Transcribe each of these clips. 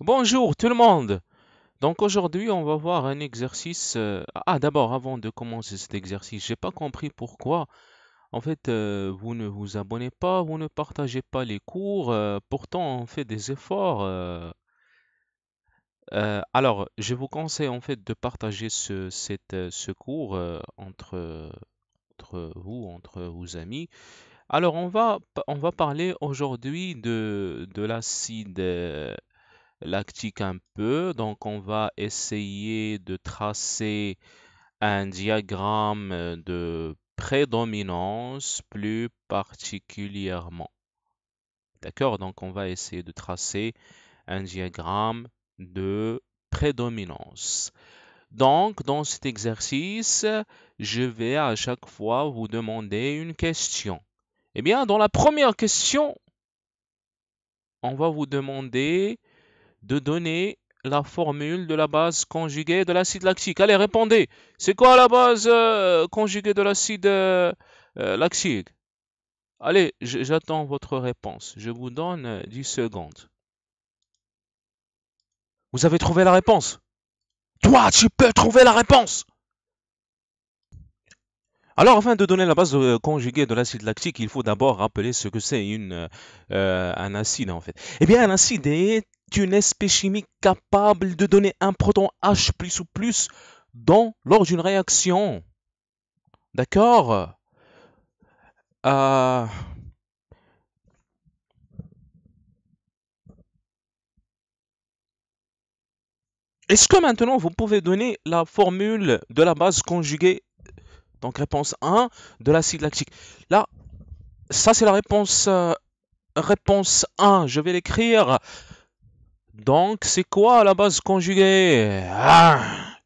Bonjour tout le monde Donc aujourd'hui on va voir un exercice... Euh, ah d'abord avant de commencer cet exercice, j'ai pas compris pourquoi en fait euh, vous ne vous abonnez pas, vous ne partagez pas les cours, euh, pourtant on fait des efforts. alors je vous conseille en fait de partager ce, cette, cours entre, vous, entre vos amis. Alors on va, on va parler aujourd'hui de, de l'acide lactique un peu. Donc on va essayer de tracer un diagramme de prédominance plus particulièrement. D'accord Donc on va essayer de tracer un diagramme de prédominance. Donc, dans cet exercice, je vais à chaque fois vous demander une question. Eh bien, dans la première question, on va vous demander de donner la formule de la base conjuguée de l'acide lactique. Allez, répondez. C'est quoi la base euh, conjuguée de l'acide euh, euh, lactique Allez, j'attends votre réponse. Je vous donne 10 secondes. Vous avez trouvé la réponse Toi, tu peux trouver la réponse alors, afin de donner la base conjuguée de l'acide lactique, il faut d'abord rappeler ce que c'est un acide en fait. Eh bien, un acide est une espèce chimique capable de donner un proton H plus ou plus dans, lors d'une réaction. D'accord euh, Est-ce que maintenant vous pouvez donner la formule de la base conjuguée Donc réponse 1 de l'acide lactique. Là, ça c'est la réponse, euh, réponse 1. Je vais l'écrire donc, c'est quoi la base conjuguée ah!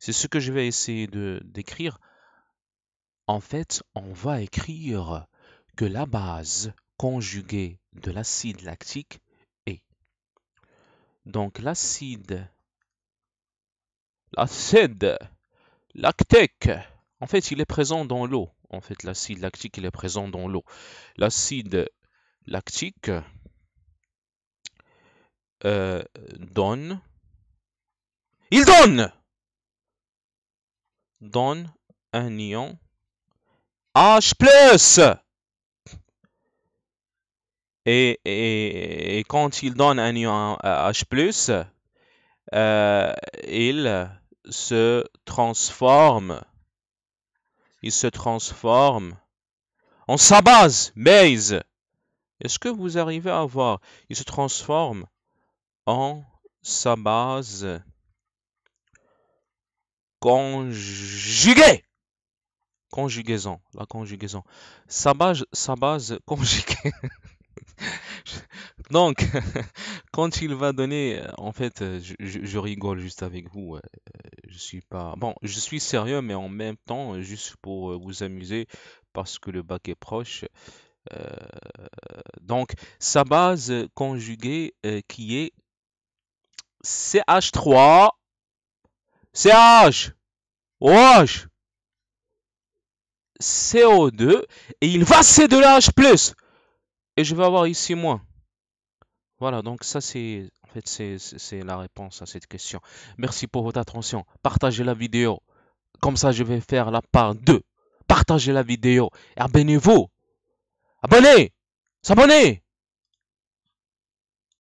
C'est ce que je vais essayer de d'écrire. En fait, on va écrire que la base conjuguée de l'acide lactique est. Donc, l'acide, l'acide lactique, en fait, il est présent dans l'eau. En fait, l'acide lactique, il est présent dans l'eau. L'acide lactique, euh, donne. Il donne Donne un ion H+. Et, et, quand il donne un ion H+, euh, il se transforme. Il se transforme en sa base, base. Est-ce que vous arrivez à voir Il se transforme en sa base conjuguée Conjugaison, la conjugaison. sa base sa base conjuguée Donc, quand il va donner, en fait, je, rigole juste avec vous. Euh, je suis pas, bon, je suis sérieux, mais en même temps, juste pour euh, vous amuser, parce que le bac est proche. Euh, donc, sa base conjuguée qui est CH3. CH. OH. CO2. Et il va de 2 h Et je vais avoir ici moins. Voilà, donc ça c'est... fait, c'est la réponse à cette question. Merci pour votre attention. Partagez la vidéo. Comme ça, je vais faire la part 2. Partagez la vidéo. Abonnez-vous. Abonnez. S'abonner.